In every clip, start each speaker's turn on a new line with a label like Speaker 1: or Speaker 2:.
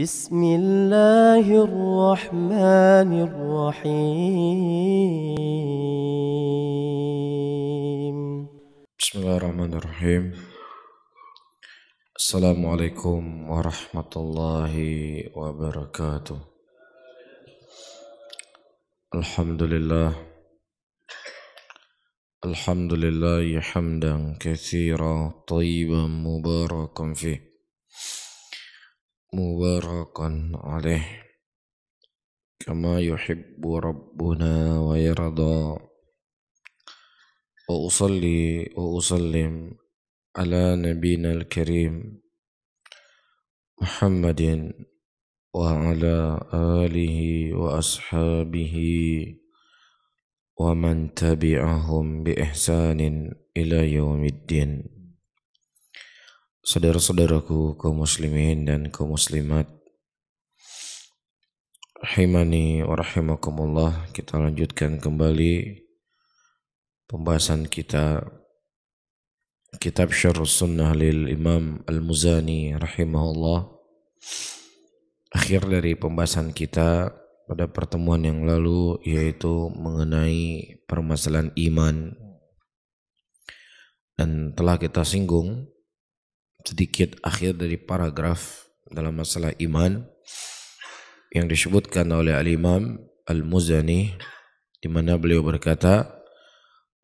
Speaker 1: بسم الله الرحمن
Speaker 2: الرحيم بسم الله الرحمن الرحيم السلام عليكم ورحمة الله وبركاته الحمد لله الحمد لله حمدا كثيرا طيبا مباركا فيه مباركا عليه كما يحب ربنا ويرضى وأصلي وأسلم على نبينا الكريم محمد وعلى آله وأصحابه ومن تبعهم بإحسان إلى يوم الدين Saudara-saudaraku kaum muslimin dan kaum muslimat Rahimani wa rahimakumullah Kita lanjutkan kembali Pembahasan kita Kitab syarh Sunnah lil Imam Al-Muzani rahimahullah Akhir dari pembahasan kita pada pertemuan yang lalu yaitu mengenai permasalahan iman dan telah kita singgung sedikit akhir dari paragraf dalam masalah iman yang disebutkan oleh al-Imam Al-Muzani di mana beliau berkata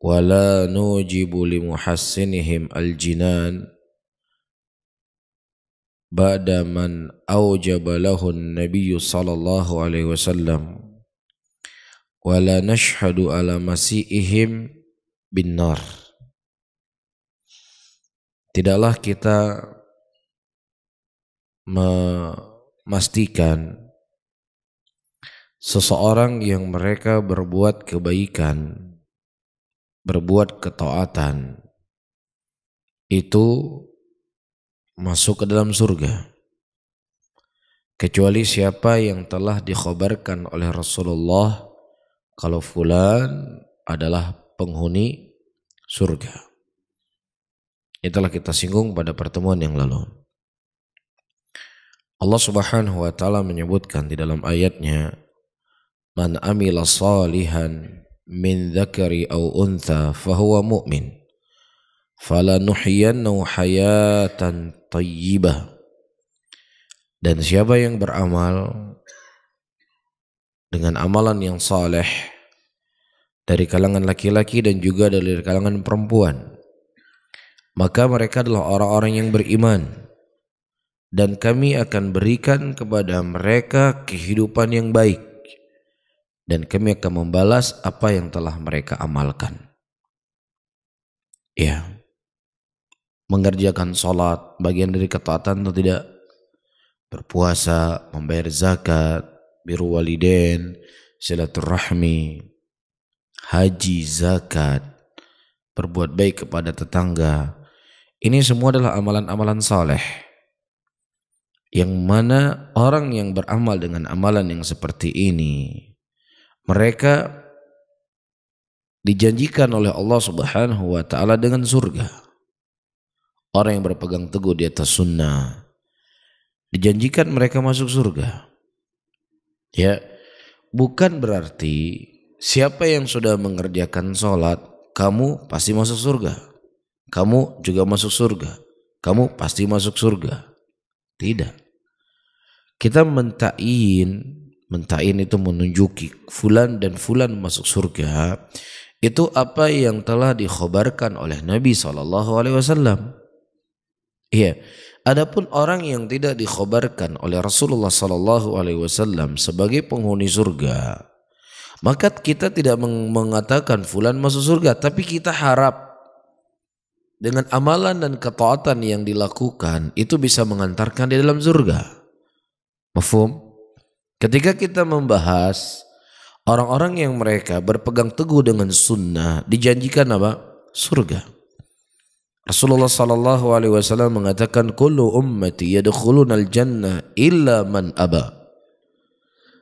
Speaker 2: wala nujibu li muhassinihim al-jinan ba'da man awjaba lahu nabiyyu sallallahu alaihi wasallam wala nashhadu ala masiihim bin nar tidaklah kita memastikan seseorang yang mereka berbuat kebaikan, berbuat ketaatan itu masuk ke dalam surga. Kecuali siapa yang telah dikhabarkan oleh Rasulullah kalau fulan adalah penghuni surga. Itulah kita singgung pada pertemuan yang lalu. Allah Subhanahu wa taala menyebutkan di dalam ayatnya man amila salihan min dzakari aw untha huwa mu'min falanuhyiyannahu hayatan thayyibah dan siapa yang beramal dengan amalan yang saleh dari kalangan laki-laki dan juga dari kalangan perempuan
Speaker 1: maka mereka adalah orang-orang yang beriman dan kami akan berikan kepada mereka kehidupan yang baik dan kami akan membalas
Speaker 2: apa yang telah mereka amalkan ya mengerjakan sholat bagian dari ketaatan atau tidak berpuasa membayar zakat biru waliden silaturahmi haji zakat berbuat baik kepada tetangga ini semua adalah amalan-amalan soleh. Yang mana orang yang beramal dengan amalan yang seperti ini, mereka dijanjikan oleh Allah Subhanahu wa taala dengan surga.
Speaker 1: Orang yang berpegang teguh di atas sunnah dijanjikan mereka masuk surga. Ya, bukan berarti siapa yang sudah mengerjakan sholat, kamu pasti masuk surga kamu juga masuk surga. Kamu pasti masuk surga. Tidak. Kita mentain, mentain itu menunjuki fulan dan fulan masuk surga. Itu apa yang telah dikhabarkan oleh Nabi Shallallahu Alaihi Wasallam. Iya. Adapun orang yang tidak dikhabarkan oleh Rasulullah Shallallahu Alaihi Wasallam sebagai penghuni surga, maka kita tidak mengatakan fulan masuk surga, tapi kita harap dengan amalan dan ketaatan yang dilakukan itu bisa mengantarkan di dalam surga. Mafhum? Ketika kita membahas orang-orang yang mereka berpegang teguh dengan sunnah dijanjikan apa? Surga. Rasulullah sallallahu alaihi wasallam mengatakan kullu ummati yadkhuluna al-jannah illa man aba.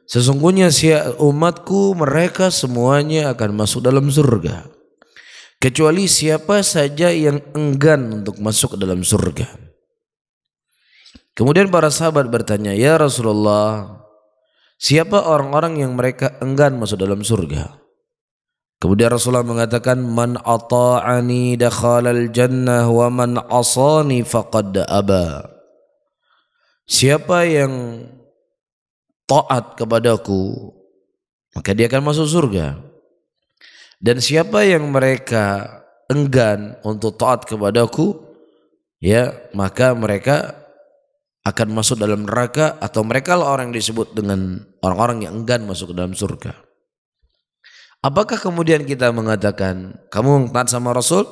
Speaker 1: Sesungguhnya si umatku mereka semuanya akan masuk dalam surga kecuali siapa saja yang enggan untuk masuk dalam surga. Kemudian para sahabat bertanya, "Ya Rasulullah, siapa orang-orang yang mereka enggan masuk dalam surga?" Kemudian Rasulullah mengatakan, "Man ata'ani dakhalal jannah wa man asani faqad aba." Siapa yang taat kepadaku, maka dia akan masuk surga. Dan siapa yang mereka enggan untuk taat kepadaku, ya maka mereka akan masuk dalam neraka atau mereka lah orang yang disebut dengan orang-orang yang enggan masuk ke dalam surga. Apakah kemudian kita mengatakan kamu taat sama Rasul,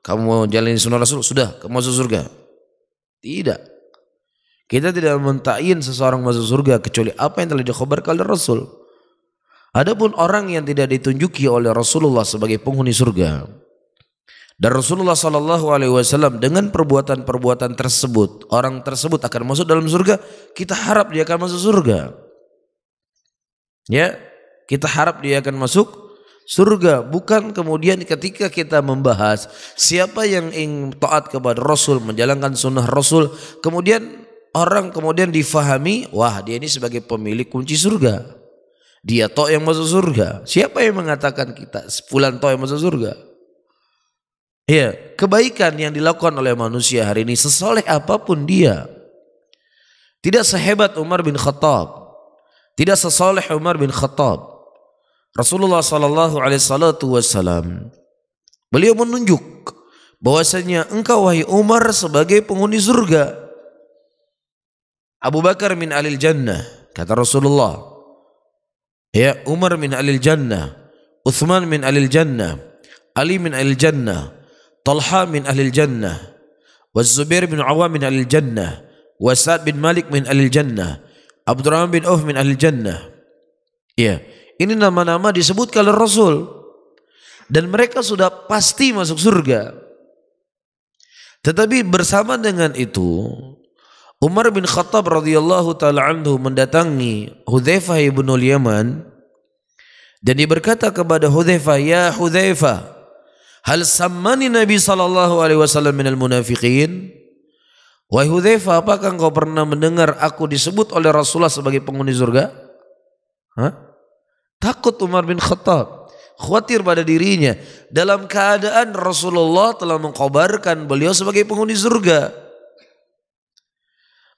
Speaker 1: kamu jalani sunnah Rasul, sudah kamu masuk surga? Tidak. Kita tidak mentain seseorang masuk surga kecuali apa yang telah dikhabarkan oleh Rasul. Adapun orang yang tidak ditunjuki oleh Rasulullah sebagai penghuni surga dan Rasulullah Shallallahu Alaihi Wasallam dengan perbuatan-perbuatan tersebut orang tersebut akan masuk dalam surga kita harap dia akan masuk surga ya kita harap dia akan masuk surga bukan kemudian ketika kita membahas siapa yang ingin taat kepada Rasul menjalankan sunnah Rasul kemudian orang kemudian difahami wah dia ini sebagai pemilik kunci surga dia toh yang masuk surga. Siapa yang mengatakan kita fulan toh yang masuk surga? Ya, kebaikan yang dilakukan oleh manusia hari ini sesoleh apapun dia. Tidak sehebat Umar bin Khattab. Tidak sesoleh Umar bin Khattab. Rasulullah sallallahu alaihi wasallam beliau menunjuk bahwasanya engkau wahai Umar sebagai penghuni surga. Abu Bakar min alil jannah kata Rasulullah Ya, Umar min alil jannah, Uthman min alil jannah, Ali min alil jannah, Talha min alil jannah, Zubair bin Awam min alil jannah, Wasad bin Malik min alil jannah, Abdurrahman bin Auf min alil jannah. Ya, ini nama-nama disebutkan oleh Rasul dan mereka sudah pasti masuk surga. Tetapi bersama dengan itu Umar bin Khattab radhiyallahu taala anhu mendatangi Hudzaifah bin Yaman dan dia berkata kepada Hudzaifah, "Ya Hudzaifah, hal sammani Nabi sallallahu alaihi wasallam minal munafiqin?" Wahai Hudzaifah, apakah engkau pernah mendengar aku disebut oleh Rasulullah sebagai penghuni surga? Hah? Takut Umar bin Khattab, khawatir pada dirinya dalam keadaan Rasulullah telah mengkobarkan beliau sebagai penghuni surga.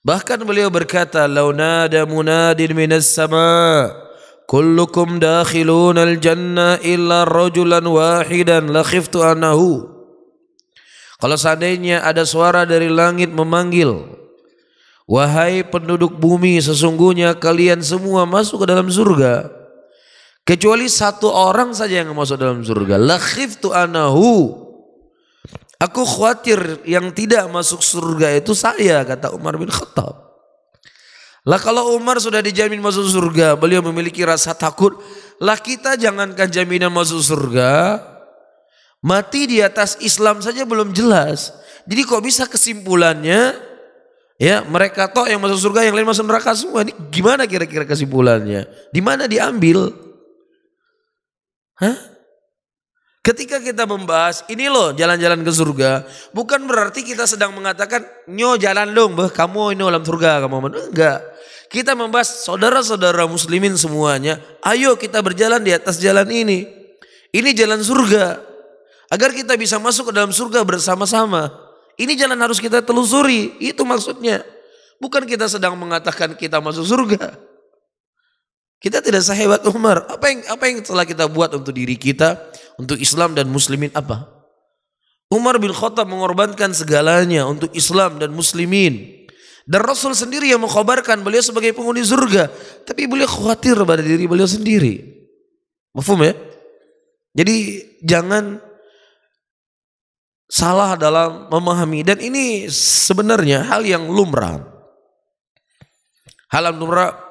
Speaker 1: Bahkan beliau berkata, "Launada munadin minas sama, kullukum dakhilun al-jannah illa rajulan wahidan la khiftu anahu." Kalau seandainya ada suara dari langit memanggil, "Wahai penduduk bumi, sesungguhnya kalian semua masuk ke dalam surga." Kecuali satu orang saja yang masuk dalam surga. La khiftu anahu. Aku khawatir yang tidak masuk surga itu saya, kata Umar bin Khattab. Lah kalau Umar sudah dijamin masuk surga, beliau memiliki rasa takut. Lah kita jangankan jaminan masuk surga, mati di atas Islam saja belum jelas. Jadi kok bisa kesimpulannya ya mereka toh yang masuk surga yang lain masuk neraka semua. Ini gimana kira-kira kesimpulannya? Di mana diambil? Hah? Ketika kita membahas ini loh jalan-jalan ke surga, bukan berarti kita sedang mengatakan nyo jalan dong, bah kamu ini oh, dalam surga kamu enggak. Kita membahas saudara-saudara muslimin semuanya, ayo kita berjalan di atas jalan ini. Ini jalan surga. Agar kita bisa masuk ke dalam surga bersama-sama. Ini jalan harus kita telusuri, itu maksudnya. Bukan kita sedang mengatakan kita masuk surga. Kita tidak sehebat Umar. Apa yang apa yang telah kita buat untuk diri kita, untuk Islam dan muslimin apa? Umar bin Khattab mengorbankan segalanya untuk Islam dan muslimin. Dan Rasul sendiri yang mengkhabarkan beliau sebagai penghuni surga, tapi beliau khawatir pada diri beliau sendiri. Mafhum ya? Jadi jangan salah dalam memahami dan ini sebenarnya hal yang lumrah. Hal yang lumrah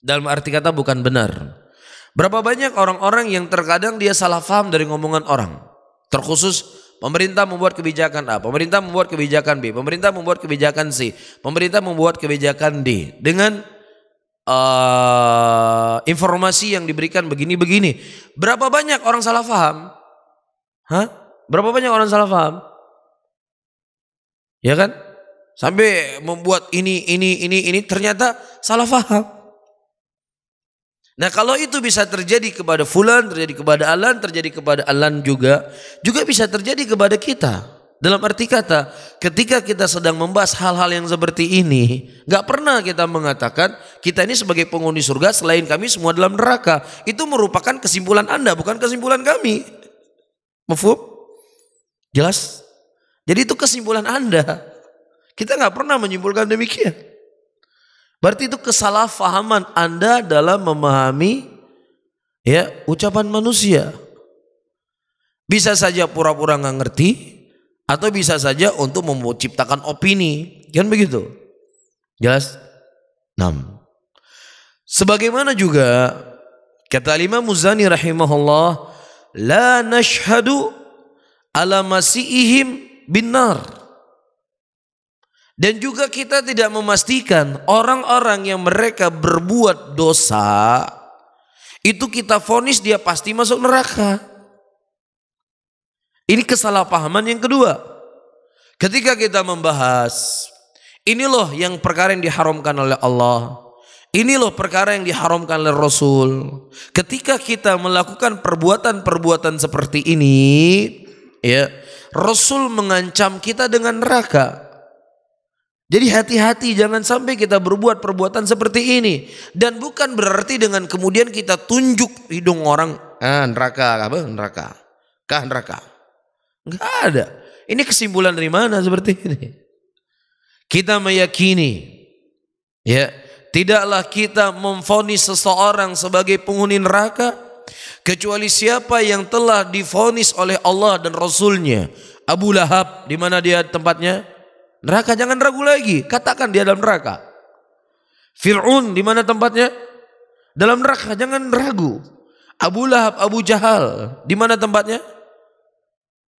Speaker 1: dalam arti kata bukan benar. Berapa banyak orang-orang yang terkadang dia salah faham dari ngomongan orang. Terkhusus pemerintah membuat kebijakan A, pemerintah membuat kebijakan B, pemerintah membuat kebijakan C, pemerintah membuat kebijakan D. Dengan uh, informasi yang diberikan begini-begini. Berapa banyak orang salah faham? Hah? Berapa banyak orang salah faham? Ya kan? Sampai membuat ini, ini, ini, ini ternyata salah faham. Nah kalau itu bisa terjadi kepada fulan, terjadi kepada alan, terjadi kepada alan juga, juga bisa terjadi kepada kita. Dalam arti kata, ketika kita sedang membahas hal-hal yang seperti ini, Gak pernah kita mengatakan kita ini sebagai penghuni surga selain kami semua dalam neraka. Itu merupakan kesimpulan Anda, bukan kesimpulan kami. mufub Jelas? Jadi itu kesimpulan Anda. Kita gak pernah menyimpulkan demikian. Berarti itu kesalahpahaman Anda dalam memahami ya ucapan manusia. Bisa saja pura-pura nggak ngerti atau bisa saja untuk menciptakan opini. Kan begitu. Jelas? 6. Sebagaimana juga kata lima Muzani rahimahullah, la nashhadu ala masihihim binar. Dan juga kita tidak memastikan orang-orang yang mereka berbuat dosa itu kita vonis dia pasti masuk
Speaker 2: neraka.
Speaker 1: Ini kesalahpahaman yang kedua. Ketika kita membahas ini loh yang perkara yang diharamkan oleh Allah. Ini loh perkara yang diharamkan oleh Rasul. Ketika kita melakukan perbuatan-perbuatan seperti ini, ya, Rasul mengancam kita dengan neraka. Jadi hati-hati jangan sampai kita berbuat perbuatan seperti ini dan bukan berarti dengan kemudian kita tunjuk hidung orang ah, neraka apa neraka kah neraka Enggak ada ini kesimpulan dari mana seperti ini kita meyakini ya tidaklah kita memfonis seseorang sebagai penghuni neraka kecuali siapa yang telah difonis oleh Allah dan Rasulnya Abu Lahab di mana dia tempatnya Neraka jangan ragu lagi, katakan dia dalam neraka. Firun di mana tempatnya? Dalam neraka, jangan ragu. Abu Lahab, Abu Jahal, di mana tempatnya?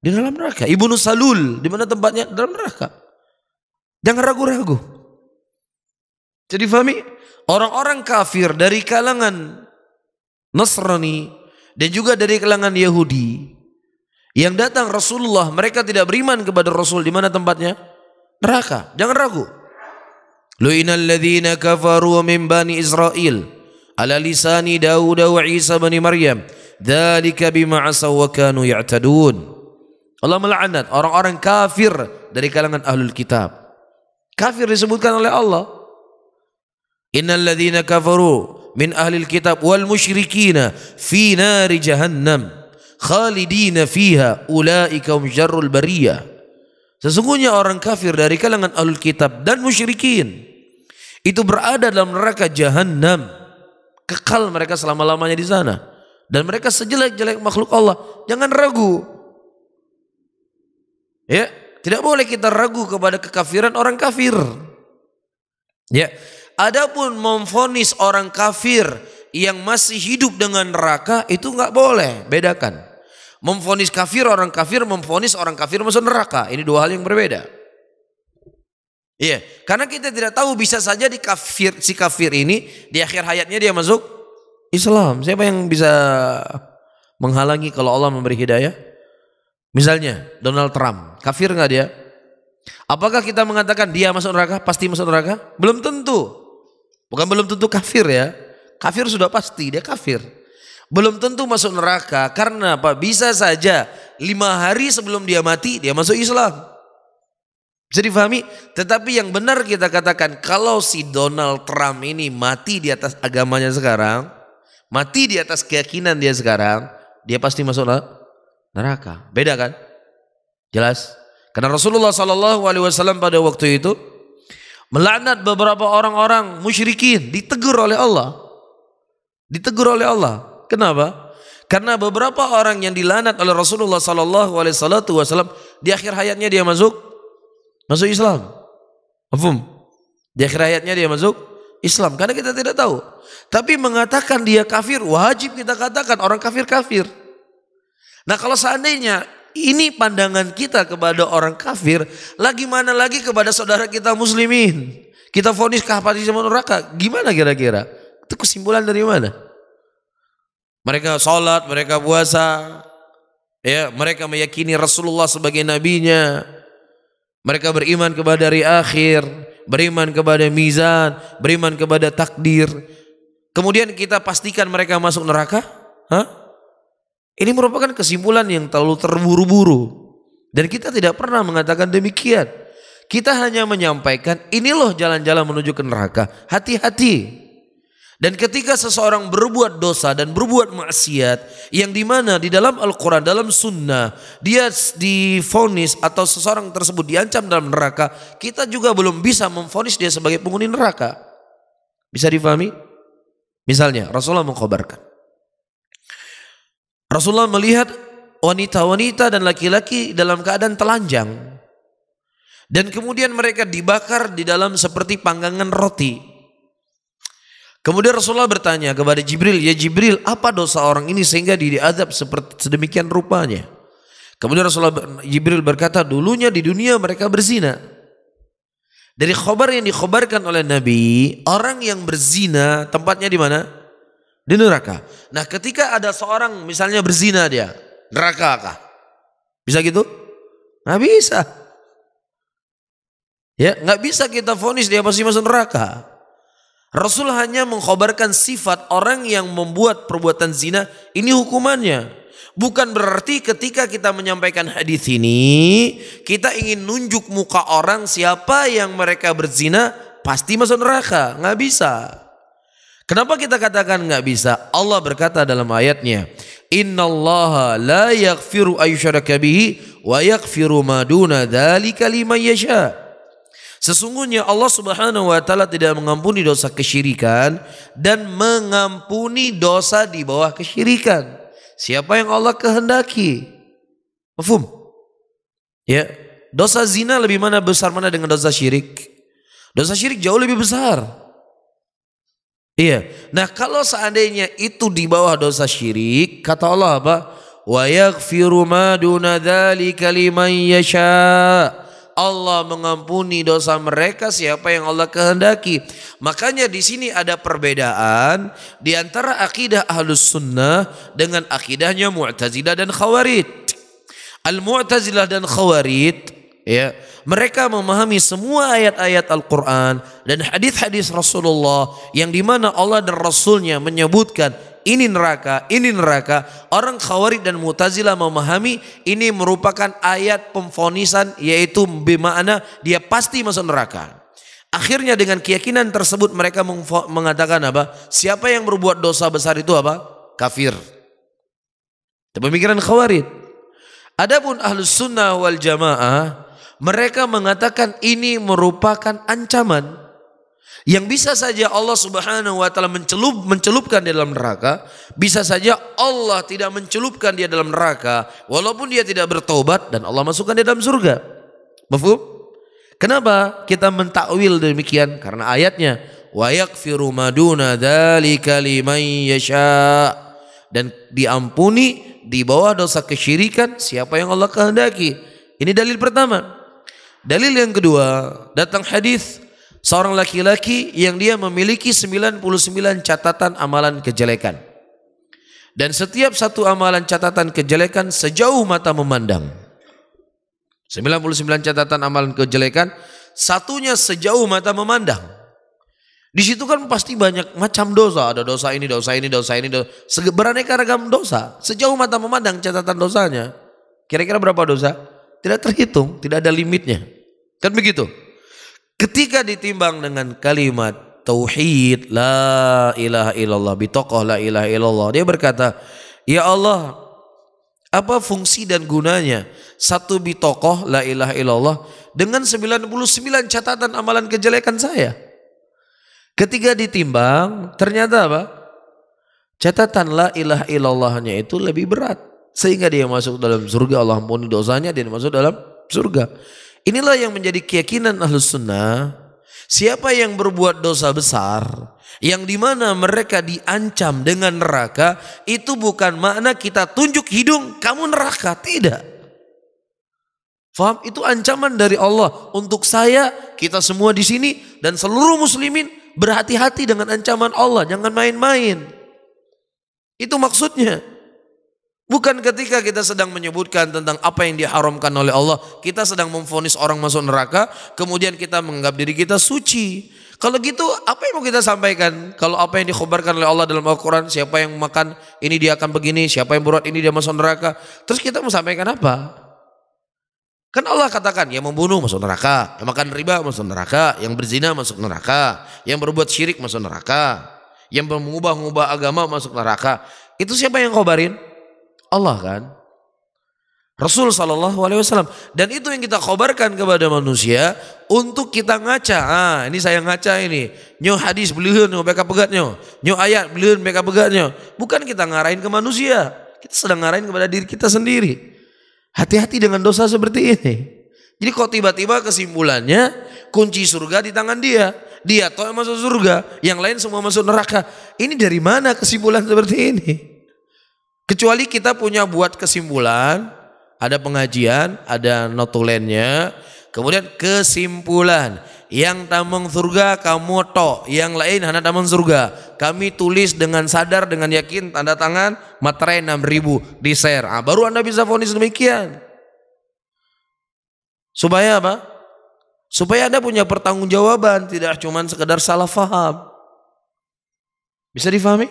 Speaker 1: Di dalam neraka. Ibnu Salul, di mana tempatnya? Dalam neraka. Jangan ragu-ragu. Jadi fahmi, orang-orang kafir dari kalangan Nasrani dan juga dari kalangan Yahudi yang datang Rasulullah, mereka tidak beriman kepada Rasul di mana tempatnya? neraka. Jangan ragu. Lu'inal ladzina kafaru min bani Israel ala lisani Daud wa Isa bin Maryam. Dzalika bima asaw wa kanu ya'tadun. Allah melaknat orang-orang kafir dari kalangan ahlul kitab. Kafir disebutkan oleh Allah. Innal ladzina kafaru min ahlil kitab wal musyrikina fi nari jahannam khalidina fiha ulaika hum syarrul bariyah. Sesungguhnya orang kafir dari kalangan alul kitab dan musyrikin itu berada dalam neraka jahanam. Kekal mereka selama-lamanya di sana. Dan mereka sejelek-jelek makhluk Allah. Jangan ragu. Ya, tidak boleh kita ragu kepada kekafiran orang kafir. Ya. Adapun memfonis orang kafir yang masih hidup dengan neraka itu nggak boleh, bedakan memfonis kafir orang kafir, memfonis orang kafir masuk neraka. Ini dua hal yang berbeda. Iya, karena kita tidak tahu bisa saja di kafir si kafir ini di akhir hayatnya dia masuk Islam. Siapa yang bisa menghalangi kalau Allah memberi hidayah? Misalnya Donald Trump, kafir nggak dia? Apakah kita mengatakan dia masuk neraka? Pasti masuk neraka? Belum tentu. Bukan belum tentu kafir ya. Kafir sudah pasti dia kafir belum tentu masuk neraka karena apa? Bisa saja lima hari sebelum dia mati dia masuk Islam. Bisa difahami? Tetapi yang benar kita katakan kalau si Donald Trump ini mati di atas agamanya sekarang, mati di atas keyakinan dia sekarang, dia pasti masuk neraka. Beda kan? Jelas? Karena Rasulullah Shallallahu Alaihi Wasallam pada waktu itu melaknat beberapa orang-orang musyrikin ditegur oleh Allah, ditegur oleh Allah. Kenapa? Karena beberapa orang yang dilanat oleh Rasulullah Sallallahu Alaihi Wasallam di akhir hayatnya dia masuk masuk Islam. Afum. Di akhir hayatnya dia masuk Islam karena kita tidak tahu. Tapi mengatakan dia kafir wajib kita katakan orang kafir kafir. Nah kalau seandainya ini pandangan kita kepada orang kafir, lagi mana lagi kepada saudara kita muslimin. Kita fonis kafir di neraka, gimana kira-kira? Itu kesimpulan dari mana? Mereka sholat, mereka puasa, ya mereka meyakini Rasulullah sebagai nabinya. Mereka beriman kepada hari akhir, beriman kepada mizan, beriman kepada takdir. Kemudian kita pastikan mereka masuk neraka? Hah? Ini merupakan kesimpulan yang terlalu terburu-buru. Dan kita tidak pernah mengatakan demikian. Kita hanya menyampaikan, ini loh jalan-jalan menuju ke neraka. Hati-hati. Dan ketika seseorang berbuat dosa dan berbuat maksiat yang di mana di dalam Al-Quran, dalam sunnah dia difonis atau seseorang tersebut diancam dalam neraka, kita juga belum bisa memfonis dia sebagai penghuni neraka. Bisa difahami? Misalnya Rasulullah mengkhabarkan. Rasulullah melihat wanita-wanita dan laki-laki dalam keadaan telanjang. Dan kemudian mereka dibakar di dalam seperti panggangan roti. Kemudian Rasulullah bertanya kepada Jibril, "Ya Jibril, apa dosa orang ini sehingga dia diazab seperti sedemikian rupanya?" Kemudian Rasulullah Jibril berkata, "Dulunya di dunia mereka berzina." Dari khobar yang dikhabarkan oleh Nabi, orang yang berzina tempatnya di mana? Di neraka. Nah, ketika ada seorang misalnya berzina dia, neraka kah? Bisa gitu? Nggak bisa. Ya, nggak bisa kita vonis dia pasti masuk neraka. Rasul hanya mengkhabarkan sifat orang yang membuat perbuatan zina, ini hukumannya. Bukan berarti ketika kita menyampaikan hadis ini, kita ingin nunjuk muka orang siapa yang mereka berzina, pasti masuk neraka. Nggak bisa. Kenapa kita katakan nggak bisa? Allah berkata dalam ayatnya, Inna Allah la yaghfiru ayyusharaka bihi wa yaghfiru maduna duna yasha'. Sesungguhnya Allah Subhanahu wa taala tidak mengampuni dosa kesyirikan dan mengampuni dosa di bawah kesyirikan. Siapa yang Allah kehendaki? Mafhum? Ya, dosa zina lebih mana besar mana dengan dosa syirik? Dosa syirik jauh lebih besar. Iya. Nah, kalau seandainya itu di bawah dosa syirik, kata Allah apa? Wa yaghfiru ma duna dzalika liman yasha'. Allah mengampuni dosa mereka siapa yang Allah kehendaki. Makanya di sini ada perbedaan di antara akidah Ahlus Sunnah dengan akidahnya Mu'tazilah dan Khawarij. Al-Mu'tazilah dan Khawarij ya mereka memahami semua ayat-ayat Al-Quran dan hadis-hadis Rasulullah yang mana Allah dan Rasulnya menyebutkan ini neraka, ini neraka. Orang Khawarij dan Mu'tazilah memahami ini merupakan ayat pemfonisan yaitu bima'ana dia pasti masuk neraka. Akhirnya dengan keyakinan tersebut mereka mengatakan apa? Siapa yang berbuat dosa besar itu apa? Kafir. Itu pemikiran Khawarij. Adapun ahlu Sunnah wal Jamaah mereka mengatakan ini merupakan ancaman yang bisa saja Allah Subhanahu wa taala mencelup mencelupkan dia dalam neraka, bisa saja Allah tidak mencelupkan dia dalam neraka walaupun dia tidak bertobat dan Allah masukkan dia dalam surga. Mafhum? Kenapa kita mentakwil demikian? Karena ayatnya wa yakfiru maduna dzalika liman dan diampuni di bawah dosa kesyirikan siapa yang Allah kehendaki. Ini dalil pertama. Dalil yang kedua, datang hadis seorang laki-laki yang dia memiliki 99 catatan amalan kejelekan. Dan setiap satu amalan catatan kejelekan sejauh mata memandang. 99 catatan amalan kejelekan, satunya sejauh mata memandang. Di situ kan pasti banyak macam dosa, ada dosa ini, dosa ini, dosa ini, dosa. beraneka ragam dosa. Sejauh mata memandang catatan dosanya. Kira-kira berapa dosa? Tidak terhitung, tidak ada limitnya. Kan begitu? Ketika ditimbang dengan kalimat tauhid la ilaha illallah bitokoh la ilaha illallah dia berkata ya Allah apa fungsi dan gunanya satu bitokoh la ilaha illallah dengan 99 catatan amalan kejelekan saya ketika ditimbang ternyata apa catatan la ilaha illallahnya itu lebih berat sehingga dia masuk dalam surga Allah ampuni dosanya dia masuk dalam surga Inilah yang menjadi keyakinan ahlus sunnah. Siapa yang berbuat dosa besar, yang mana mereka diancam dengan neraka, itu bukan makna kita tunjuk hidung, kamu neraka. Tidak. Faham? Itu ancaman dari Allah untuk saya, kita semua di sini, dan seluruh muslimin berhati-hati dengan ancaman Allah. Jangan main-main. Itu maksudnya. Bukan ketika kita sedang menyebutkan tentang apa yang diharamkan oleh Allah, kita sedang memfonis orang masuk neraka, kemudian kita menganggap diri kita suci. Kalau gitu, apa yang mau kita sampaikan? Kalau apa yang dikhabarkan oleh Allah dalam Al-Quran, siapa yang makan ini dia akan begini, siapa yang berbuat ini dia masuk neraka. Terus kita mau sampaikan apa? Kan Allah katakan yang membunuh masuk neraka, yang makan riba masuk neraka, yang berzina masuk neraka, yang berbuat syirik masuk neraka, yang mengubah-ubah agama masuk neraka. Itu siapa yang khabarin? Allah kan? Rasul Shallallahu Alaihi Wasallam dan itu yang kita khobarkan kepada manusia untuk kita ngaca ah ini saya ngaca ini nyo hadis beliun, nyo mereka pegatnya nyo ayat beliun, mereka pegatnya bukan kita ngarahin ke manusia kita sedang ngarahin kepada diri kita sendiri hati-hati dengan dosa seperti ini jadi kok tiba-tiba kesimpulannya kunci surga di tangan dia dia toh yang masuk surga yang lain semua masuk neraka ini dari mana kesimpulan seperti ini Kecuali kita punya buat kesimpulan, ada pengajian, ada notulennya, kemudian kesimpulan. Yang tamang surga kamu to, yang lain hana tamang surga. Kami tulis dengan sadar, dengan yakin, tanda tangan, materai 6000 di share. Ah, baru anda bisa vonis demikian. Supaya apa? Supaya anda punya pertanggungjawaban, tidak cuma sekedar salah faham. Bisa difahami?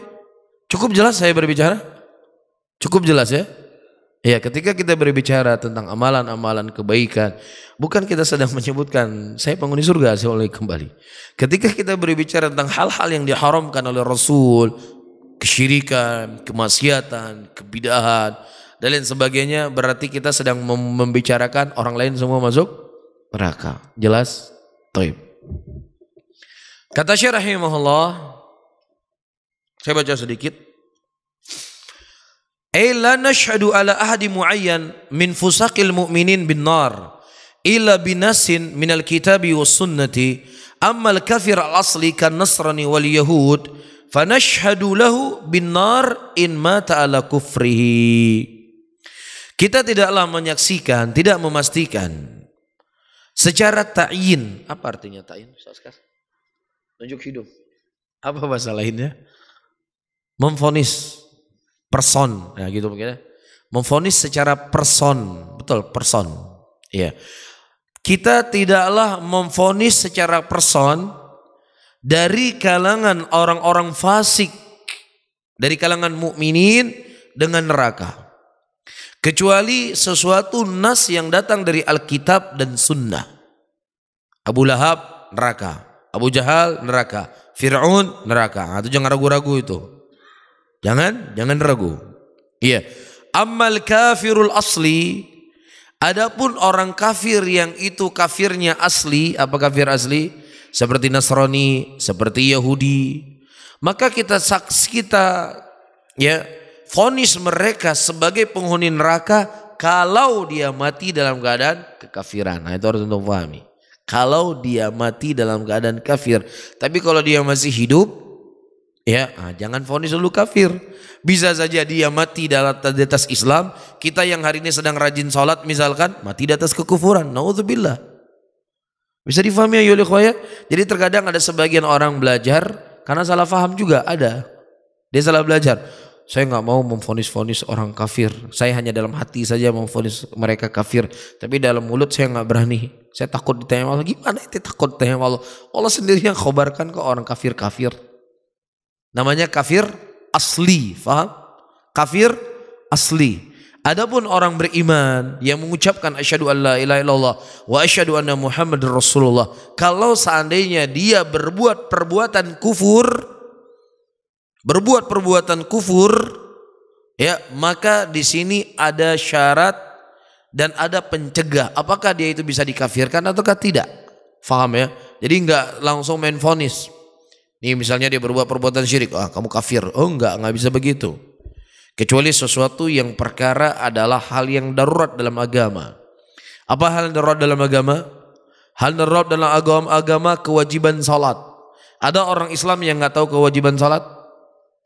Speaker 1: Cukup jelas saya berbicara? Cukup jelas ya? Ya, ketika kita berbicara tentang amalan-amalan kebaikan, bukan kita sedang menyebutkan saya penghuni surga, saya oleh kembali. Ketika kita berbicara tentang hal-hal yang diharamkan oleh Rasul, kesyirikan, kemaksiatan, kebidahan, dan lain sebagainya, berarti kita sedang membicarakan orang lain semua masuk neraka. Jelas? Taib. Kata Syekh rahimahullah, saya baca sedikit. Ay la nashhadu ala ahadi muayyan min fusaqil mu'minin bin nar illa binasin min alkitabi was sunnati amma alkafir kafir al-asli kan nasrani wal yahud fa nashhadu lahu bin nar in mata ala kufrihi kita tidaklah menyaksikan tidak memastikan secara ta'yin apa artinya ta'yin Tunjuk hidup. apa bahasa lainnya memfonis person ya gitu begitu memfonis secara person betul person ya kita tidaklah memfonis secara person dari kalangan orang-orang fasik dari kalangan mukminin dengan neraka kecuali sesuatu nas yang datang dari Alkitab dan Sunnah Abu Lahab neraka Abu Jahal neraka Fir'aun neraka nah, itu jangan ragu-ragu itu Jangan, jangan ragu. Iya. Amal kafirul asli. Adapun orang kafir yang itu kafirnya asli, apa kafir asli? Seperti Nasrani, seperti Yahudi. Maka kita saksi kita ya fonis mereka sebagai penghuni neraka kalau dia mati dalam keadaan kekafiran. Nah, itu harus untuk pahami. Kalau dia mati dalam keadaan kafir, tapi kalau dia masih hidup, Ya, nah, jangan fonis dulu kafir. Bisa saja dia mati dalam atas Islam. Kita yang hari ini sedang rajin sholat misalkan, mati di atas kekufuran. Nauzubillah. Bisa difahami ya, ya Jadi terkadang ada sebagian orang belajar karena salah faham juga ada. Dia salah belajar. Saya nggak mau memfonis-fonis orang kafir. Saya hanya dalam hati saja memfonis mereka kafir. Tapi dalam mulut saya nggak berani. Saya takut ditanya Allah. Gimana itu takut ditanya Allah? Allah sendiri yang khobarkan ke orang kafir-kafir. Namanya kafir asli, faham? Kafir asli. Adapun orang beriman yang mengucapkan asyhadu alla ilaha illallah wa asyhadu anna muhammadar rasulullah, kalau seandainya dia berbuat perbuatan kufur, berbuat perbuatan kufur, ya, maka di sini ada syarat dan ada pencegah. Apakah dia itu bisa dikafirkan ataukah tidak? Faham ya? Jadi enggak langsung main vonis. Ini misalnya dia berbuat perbuatan syirik, ah kamu kafir. Oh enggak, enggak bisa begitu. Kecuali sesuatu yang perkara adalah hal yang darurat dalam agama. Apa hal yang darurat dalam agama? Hal darurat dalam agama, agama kewajiban salat. Ada orang Islam yang nggak tahu kewajiban salat?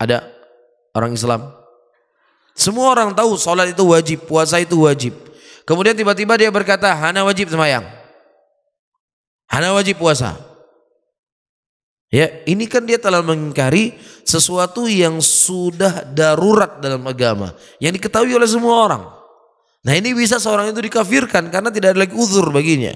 Speaker 1: Ada orang Islam. Semua orang tahu salat itu wajib, puasa itu wajib. Kemudian tiba-tiba dia berkata, "Hana wajib semayang." Hana wajib puasa. Ya, ini kan dia telah mengingkari sesuatu yang sudah darurat dalam agama, yang diketahui oleh semua orang. Nah, ini bisa seorang itu dikafirkan karena tidak ada lagi uzur baginya.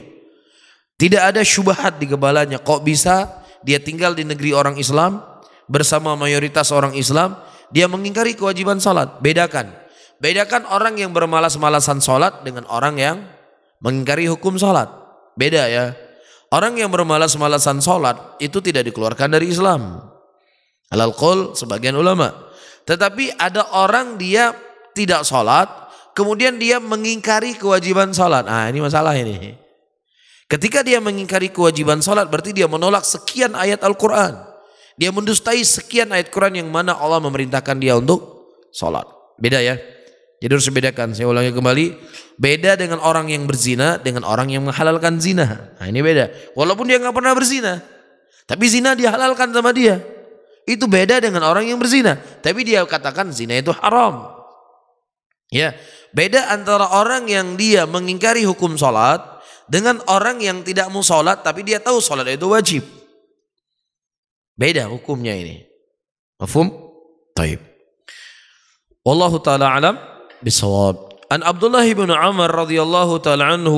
Speaker 1: Tidak ada syubhat di kepalanya. Kok bisa dia tinggal di negeri orang Islam bersama mayoritas orang Islam, dia mengingkari kewajiban salat. Bedakan. Bedakan orang yang bermalas-malasan salat dengan orang yang mengingkari hukum salat. Beda ya orang yang bermalas-malasan sholat itu tidak dikeluarkan dari Islam. Alal kol sebagian ulama. Tetapi ada orang dia tidak sholat, kemudian dia mengingkari kewajiban sholat. Ah ini masalah ini. Ketika dia mengingkari kewajiban sholat berarti dia menolak sekian ayat Al-Quran. Dia mendustai sekian ayat Quran yang mana Allah memerintahkan dia untuk sholat. Beda ya. Jadi harus dibedakan. Saya ulangi kembali, beda dengan orang yang berzina dengan orang yang menghalalkan zina. Nah, ini beda. Walaupun dia nggak pernah berzina, tapi zina dihalalkan sama dia. Itu beda dengan orang yang berzina, tapi dia katakan zina itu haram. Ya, beda antara orang yang dia mengingkari hukum sholat dengan orang yang tidak mau sholat tapi dia tahu sholat itu wajib. Beda hukumnya ini.
Speaker 2: Mafum? Taib.
Speaker 1: Wallahu taala alam. بالصواب عن عبد الله بن عمر رضي الله تعالى عنه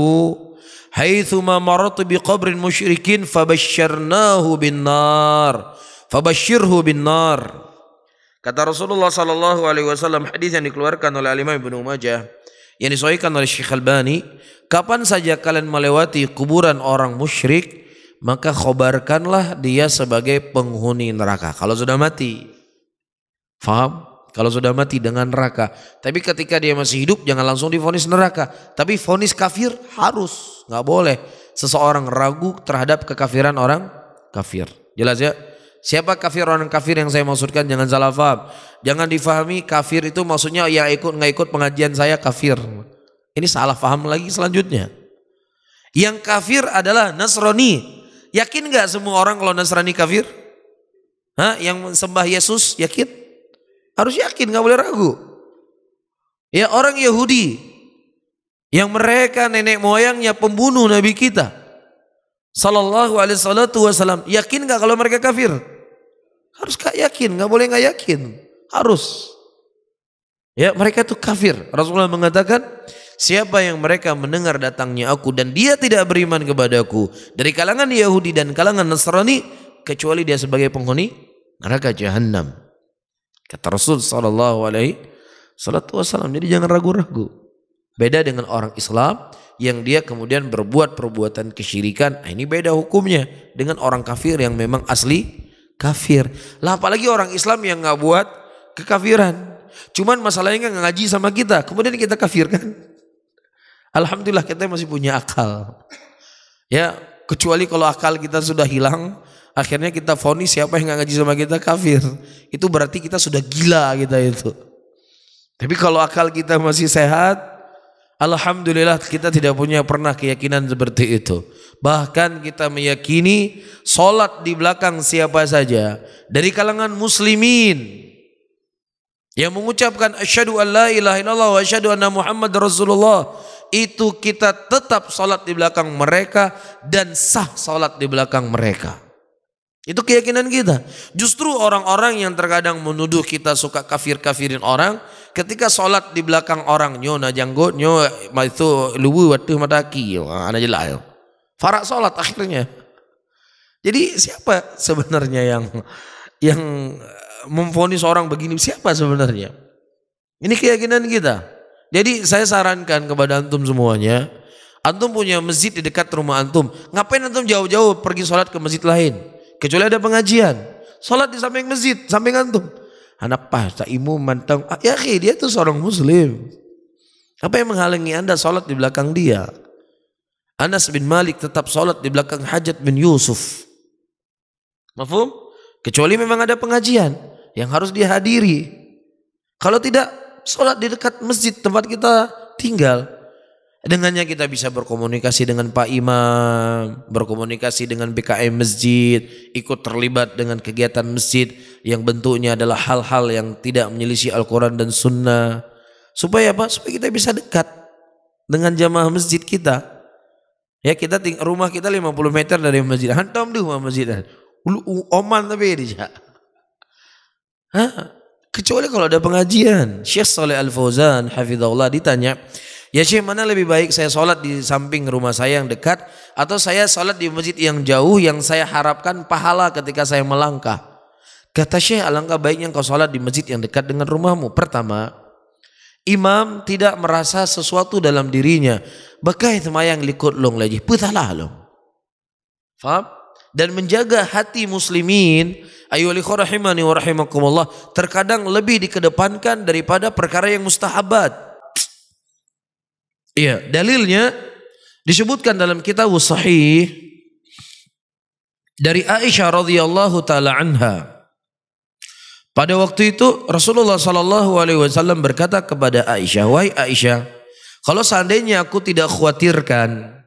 Speaker 1: حيثما مررت بقبر مشرك فبشرناه بالنار فبشره بالنار Kata Rasulullah Sallallahu Alaihi Wasallam hadis yang dikeluarkan oleh Imam Ibnu Majah yang disahihkan oleh Syekh Albani, kapan saja kalian melewati kuburan orang musyrik, maka khobarkanlah dia sebagai penghuni neraka. Kalau sudah mati, faham? Kalau sudah mati dengan neraka. Tapi ketika dia masih hidup jangan langsung difonis neraka. Tapi fonis kafir harus. nggak boleh. Seseorang ragu terhadap kekafiran orang kafir. Jelas ya? Siapa kafir orang kafir yang saya maksudkan jangan salah paham. Jangan difahami kafir itu maksudnya yang ikut nggak ikut pengajian saya kafir. Ini salah paham lagi selanjutnya. Yang kafir adalah Nasrani. Yakin nggak semua orang kalau Nasrani kafir? Hah? Yang sembah Yesus yakin? Harus yakin, nggak boleh ragu. Ya orang Yahudi yang mereka nenek moyangnya pembunuh Nabi kita. Sallallahu alaihi wasallam. Yakin nggak kalau mereka kafir? Harus gak yakin, nggak boleh nggak yakin. Harus. Ya mereka tuh kafir. Rasulullah mengatakan, Siapa yang mereka mendengar datangnya aku dan dia tidak beriman kepadaku dari kalangan Yahudi dan kalangan Nasrani kecuali dia sebagai penghuni neraka jahanam. Kata Rasul Sallallahu Alaihi Wasallam. Jadi jangan ragu-ragu. Beda dengan orang Islam yang dia kemudian berbuat perbuatan kesyirikan. Nah, ini beda hukumnya dengan orang kafir yang memang asli kafir. Lah apalagi orang Islam yang nggak buat kekafiran. Cuman masalahnya nggak ngaji sama kita. Kemudian kita kafir kan? Alhamdulillah kita masih punya akal. Ya kecuali kalau akal kita sudah hilang akhirnya kita vonis siapa yang nggak ngaji sama kita kafir itu berarti kita sudah gila kita itu tapi kalau akal kita masih sehat alhamdulillah kita tidak punya pernah keyakinan seperti itu bahkan kita meyakini sholat di belakang siapa saja dari kalangan muslimin yang mengucapkan asyadu an la ilaha illallah wa asyadu anna muhammad rasulullah itu kita tetap sholat di belakang mereka dan sah sholat di belakang mereka. Itu keyakinan kita. Justru orang-orang yang terkadang menuduh kita suka kafir-kafirin orang, ketika sholat di belakang orang, nyona na janggo, nyo itu luwu waktu mataki, anak ah, jelas. Farak sholat akhirnya. Jadi siapa sebenarnya yang yang eh, memfonis orang begini? Siapa sebenarnya? Ini keyakinan kita. Jadi saya sarankan kepada antum semuanya, antum punya masjid di dekat rumah antum, ngapain antum jauh-jauh pergi sholat ke masjid lain? Kecuali ada pengajian. Sholat di samping masjid, samping antum. Anak pas, tak imu mantang. Ah, ya dia tuh seorang muslim. Apa yang menghalangi anda sholat di belakang dia? Anas bin Malik tetap sholat di belakang Hajat bin Yusuf. Mafum? Kecuali memang ada pengajian yang harus dihadiri. Kalau tidak, sholat di dekat masjid tempat kita tinggal. Dengannya kita bisa berkomunikasi dengan Pak Imam, berkomunikasi dengan BKM Masjid, ikut terlibat dengan kegiatan masjid yang bentuknya adalah hal-hal yang tidak menyelisih Al-Quran dan Sunnah. Supaya apa? Supaya kita bisa dekat dengan jamaah masjid kita. Ya kita ting rumah kita 50 meter dari masjid. Hantam di rumah masjid. Oman tapi ya, ini. Hah? Kecuali kalau ada pengajian. Syekh Saleh Al-Fauzan, Hafizahullah ditanya, Ya Syekh mana lebih baik saya sholat di samping rumah saya yang dekat atau saya sholat di masjid yang jauh yang saya harapkan pahala ketika saya melangkah. Kata Syekh alangkah baiknya kau sholat di masjid yang dekat dengan rumahmu. Pertama, imam tidak merasa sesuatu dalam dirinya. Bekai semayang likut long lagi. Putalah long. Faham? Dan menjaga hati muslimin ayuhalikhu rahimani wa rahimakumullah terkadang lebih dikedepankan daripada perkara yang mustahabat. Iya, dalilnya disebutkan dalam kitab sahih dari Aisyah radhiyallahu taala anha. Pada waktu itu Rasulullah Shallallahu alaihi wasallam berkata kepada Aisyah, "Wahai Aisyah, kalau seandainya aku tidak khawatirkan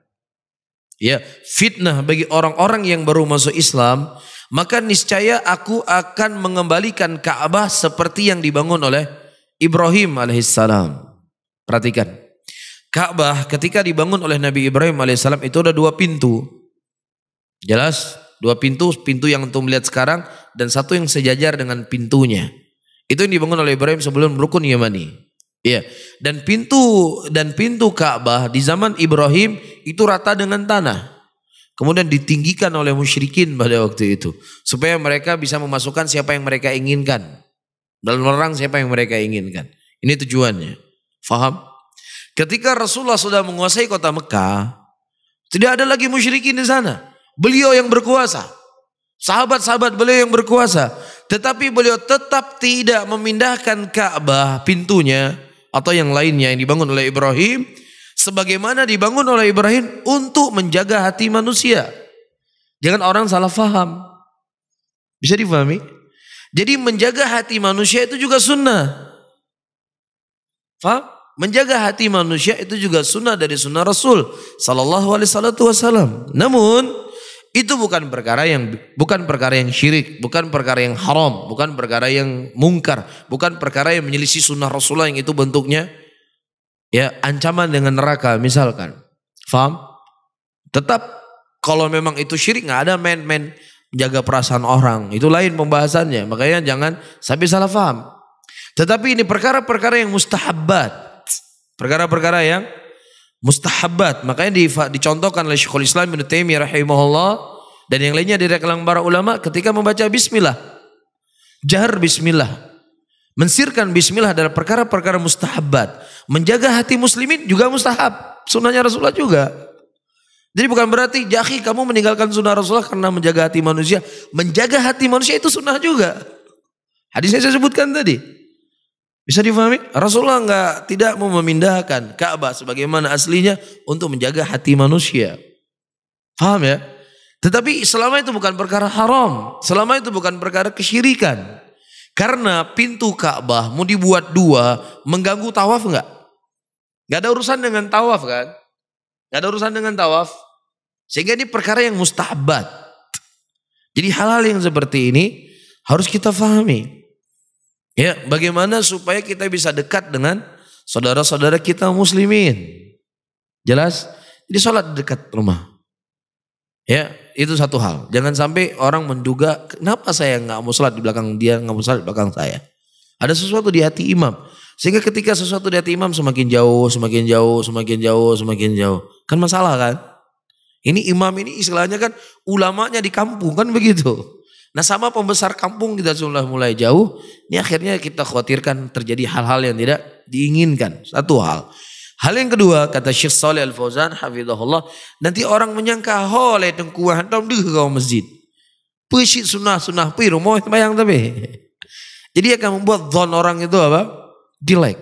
Speaker 1: ya fitnah bagi orang-orang yang baru masuk Islam, maka niscaya aku akan mengembalikan Ka'bah seperti yang dibangun oleh Ibrahim alaihissalam." Perhatikan. Ka'bah ketika dibangun oleh Nabi Ibrahim alaihissalam itu ada dua pintu. Jelas? Dua pintu, pintu yang untuk melihat sekarang dan satu yang sejajar dengan pintunya. Itu yang dibangun oleh Ibrahim sebelum rukun Yamani. Iya. Dan pintu dan pintu Ka'bah di zaman Ibrahim itu rata dengan tanah. Kemudian ditinggikan oleh musyrikin pada waktu itu supaya mereka bisa memasukkan siapa yang mereka inginkan dan merang siapa yang mereka inginkan. Ini tujuannya. Faham? Ketika Rasulullah sudah menguasai kota Mekah, tidak ada lagi musyrikin di sana. Beliau yang berkuasa. Sahabat-sahabat beliau yang berkuasa. Tetapi beliau tetap tidak memindahkan Ka'bah pintunya atau yang lainnya yang dibangun oleh Ibrahim sebagaimana dibangun oleh Ibrahim untuk menjaga hati manusia. Jangan orang salah faham. Bisa difahami? Jadi menjaga hati manusia itu juga sunnah. Faham? menjaga hati manusia itu juga sunnah dari sunnah Rasul Shallallahu Alaihi Wasallam. Namun itu bukan perkara yang bukan perkara yang syirik, bukan perkara yang haram, bukan perkara yang mungkar, bukan perkara yang menyelisih sunnah Rasulullah yang itu bentuknya ya ancaman dengan neraka misalkan. Faham? Tetap kalau memang itu syirik nggak ada main-main jaga perasaan orang. Itu lain pembahasannya. Makanya jangan sampai salah faham. Tetapi ini perkara-perkara yang mustahabat. Perkara-perkara yang mustahabat. Makanya dicontohkan oleh Syekhul Islam bin Taimiyah rahimahullah dan yang lainnya dari kalangan para ulama ketika membaca bismillah. Jahar bismillah. Mensirkan bismillah adalah perkara-perkara mustahabat. Menjaga hati muslimin juga mustahab. Sunnahnya Rasulullah juga. Jadi bukan berarti jahi ya kamu meninggalkan sunnah Rasulullah karena menjaga hati manusia. Menjaga hati manusia itu sunnah juga. Hadisnya saya sebutkan tadi. Bisa difahami? Rasulullah nggak tidak mau memindahkan Ka'bah sebagaimana aslinya untuk menjaga hati manusia. Paham ya? Tetapi selama itu bukan perkara haram, selama itu bukan perkara kesyirikan. Karena pintu Ka'bah mau dibuat dua, mengganggu tawaf nggak? Nggak ada urusan dengan tawaf kan? Nggak ada urusan dengan tawaf. Sehingga ini perkara yang mustahabat. Jadi hal-hal yang seperti ini harus kita fahami. Ya, bagaimana supaya kita bisa dekat dengan saudara-saudara kita muslimin. Jelas? Jadi sholat dekat rumah. Ya, itu satu hal. Jangan sampai orang menduga kenapa saya nggak mau sholat di belakang dia, nggak mau sholat di belakang saya. Ada sesuatu di hati imam. Sehingga ketika sesuatu di hati imam semakin jauh, semakin jauh, semakin jauh, semakin jauh. Kan masalah kan? Ini imam ini istilahnya kan ulamanya di kampung kan begitu. Nah sama pembesar kampung kita sudah mulai jauh. Ini akhirnya kita khawatirkan terjadi hal-hal yang tidak diinginkan. Satu hal. Hal yang kedua kata Syekh Saleh Al Fauzan hafizahullah, nanti orang menyangka hole tengkuah tam deh kau masjid. Pesi sunnah sunnah piru mau bayang tapi. Jadi akan membuat zon orang itu apa? Dilek.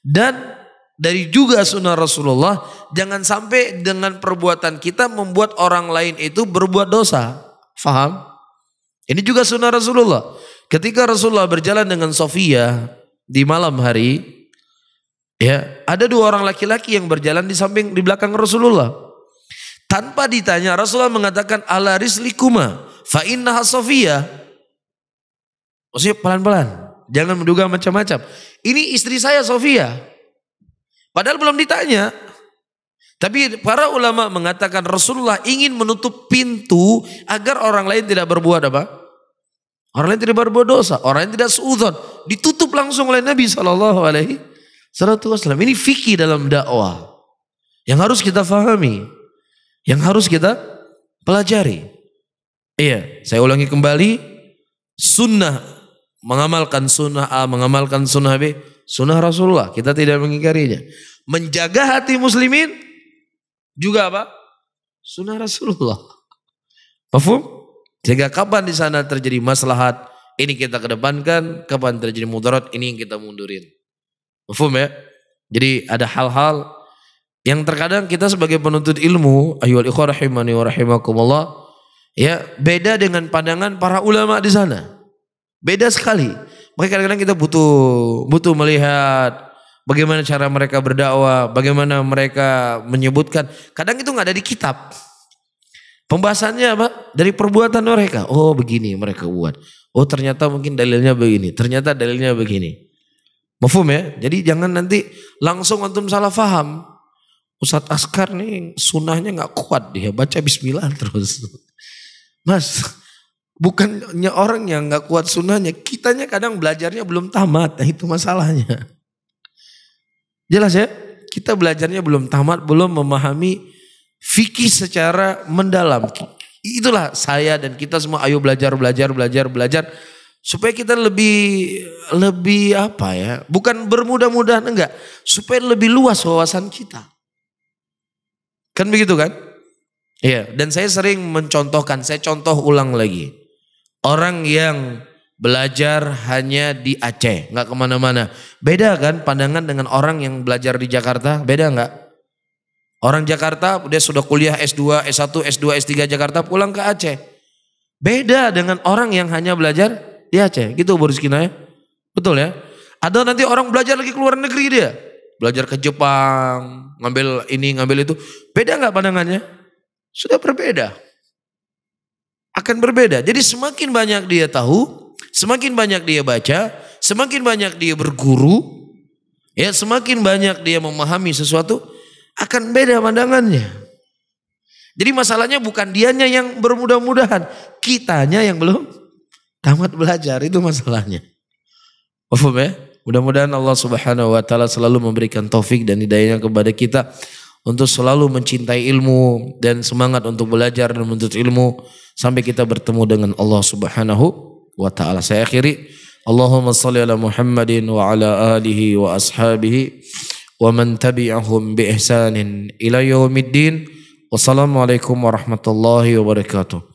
Speaker 1: Dan dari juga sunnah Rasulullah, jangan sampai dengan perbuatan kita membuat orang lain itu berbuat dosa. Faham? Ini juga sunnah Rasulullah. Ketika Rasulullah berjalan dengan Sofia di malam hari, ya ada dua orang laki-laki yang berjalan di samping di belakang Rasulullah. Tanpa ditanya Rasulullah mengatakan ala rislikuma fa inna Sofia. Maksudnya pelan-pelan, jangan menduga macam-macam. Ini istri saya Sofia. Padahal belum ditanya, tapi para ulama mengatakan Rasulullah ingin menutup pintu agar orang lain tidak berbuat apa? Orang lain tidak berbuat dosa, orang lain tidak suudzon, ditutup langsung oleh Nabi Shallallahu Alaihi Wasallam. Ini fikih dalam dakwah yang harus kita fahami, yang harus kita pelajari. Iya, saya ulangi kembali, sunnah mengamalkan sunnah A, mengamalkan sunnah B, sunnah Rasulullah. Kita tidak mengingkarinya. Menjaga hati muslimin juga apa? Sunnah Rasulullah. Paham? Sehingga kapan di sana terjadi maslahat, ini kita kedepankan, kapan terjadi mudarat, ini yang kita mundurin. Mufum ya? Jadi ada hal-hal yang terkadang kita sebagai penuntut ilmu, ayyuhal ikhwah rahimani wa rahimakumullah, ya beda dengan pandangan para ulama di sana. Beda sekali. Makanya kadang-kadang kita butuh butuh melihat bagaimana cara mereka berdakwah, bagaimana mereka menyebutkan. Kadang itu nggak ada di kitab. Pembahasannya apa? Dari perbuatan mereka. Oh begini mereka buat. Oh ternyata mungkin dalilnya begini. Ternyata dalilnya begini. Mufum ya? Jadi jangan nanti langsung antum salah faham. Ustadz Askar nih sunahnya gak kuat dia baca bismillah terus. Mas, bukannya orang yang gak kuat sunahnya, kitanya kadang belajarnya belum tamat. Nah itu masalahnya. Jelas ya? Kita belajarnya belum tamat, belum memahami fikih secara mendalam. Itulah saya dan kita semua ayo belajar belajar belajar belajar supaya kita lebih lebih apa ya? Bukan bermudah-mudahan enggak, supaya lebih luas wawasan kita. Kan begitu kan? Iya, dan saya sering mencontohkan, saya contoh ulang lagi. Orang yang belajar hanya di Aceh, nggak kemana-mana. Beda kan pandangan dengan orang yang belajar di Jakarta? Beda nggak? Orang Jakarta dia sudah kuliah S2, S1, S2, S3 Jakarta pulang ke Aceh. Beda dengan orang yang hanya belajar di Aceh. Gitu Bu Rizkina ya. Betul ya. Ada nanti orang belajar lagi ke luar negeri dia. Belajar ke Jepang, ngambil ini, ngambil itu. Beda nggak pandangannya? Sudah berbeda. Akan berbeda. Jadi semakin banyak dia tahu, semakin banyak dia baca, semakin banyak dia berguru, ya semakin banyak dia memahami sesuatu, akan beda pandangannya. Jadi masalahnya bukan dianya yang bermudah-mudahan, kitanya yang belum tamat belajar itu masalahnya. Paham ya? Mudah-mudahan Allah Subhanahu wa taala selalu memberikan taufik dan hidayahnya kepada kita untuk selalu mencintai ilmu dan semangat untuk belajar dan menuntut ilmu sampai kita bertemu dengan Allah Subhanahu wa taala. Saya akhiri Allahumma salli ala Muhammadin wa ala alihi wa ashabihi ومن
Speaker 2: تبعهم بإحسان إلى يوم الدين والسلام عليكم ورحمة الله وبركاته